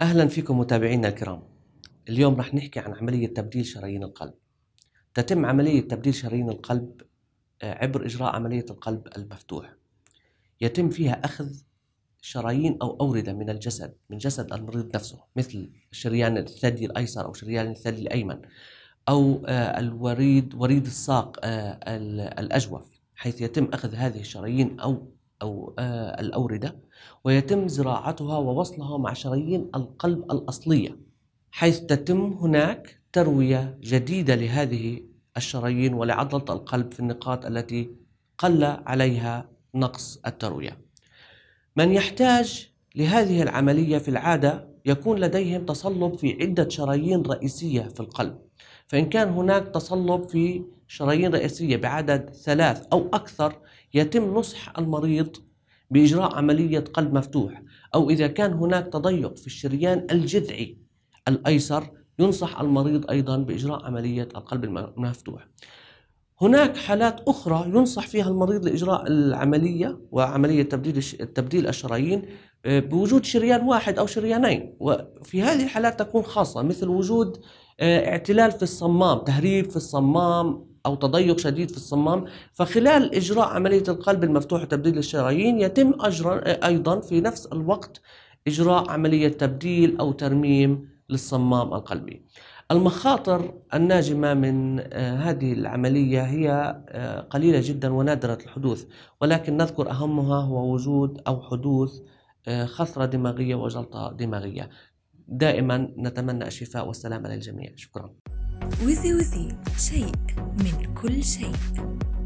اهلا فيكم متابعينا الكرام. اليوم رح نحكي عن عمليه تبديل شرايين القلب. تتم عمليه تبديل شرايين القلب آه، عبر اجراء عمليه القلب المفتوح. يتم فيها اخذ شرايين او اورده من الجسد من جسد المريض نفسه مثل شريان الثدي الايسر او شريان الثدي الايمن او آه، الوريد وريد الساق آه، الاجوف حيث يتم اخذ هذه الشرايين او أو آه، الأوردة ويتم زراعتها ووصلها مع شرايين القلب الأصلية حيث تتم هناك تروية جديدة لهذه الشرايين ولعضلة القلب في النقاط التي قل عليها نقص التروية من يحتاج لهذه العملية في العادة يكون لديهم تصلب في عدة شرايين رئيسية في القلب فإن كان هناك تصلب في شرايين رئيسية بعدد ثلاث أو أكثر يتم نصح المريض بإجراء عملية قلب مفتوح أو إذا كان هناك تضيق في الشريان الجذعي الأيسر ينصح المريض أيضا بإجراء عملية القلب المفتوح هناك حالات أخرى ينصح فيها المريض لإجراء العملية وعملية تبديل تبديل الشرايين آه، بوجود شريان واحد أو شريانين وفي هذه الحالات تكون خاصة مثل وجود آه، اعتلال في الصمام تهريب في الصمام أو تضيق شديد في الصمام فخلال إجراء عملية القلب المفتوح وتبديل الشرايين يتم أجرا آه، أيضا في نفس الوقت إجراء عملية تبديل أو ترميم للصمام القلبي المخاطر الناجمة من هذه العملية هي قليلة جدا ونادرة الحدوث ولكن نذكر أهمها هو وجود أو حدوث آه، خثرة دماغية وجلطة دماغية دائما نتمنى الشفاء والسلامة للجميع شكرا وزي وزي شيء من كل شيء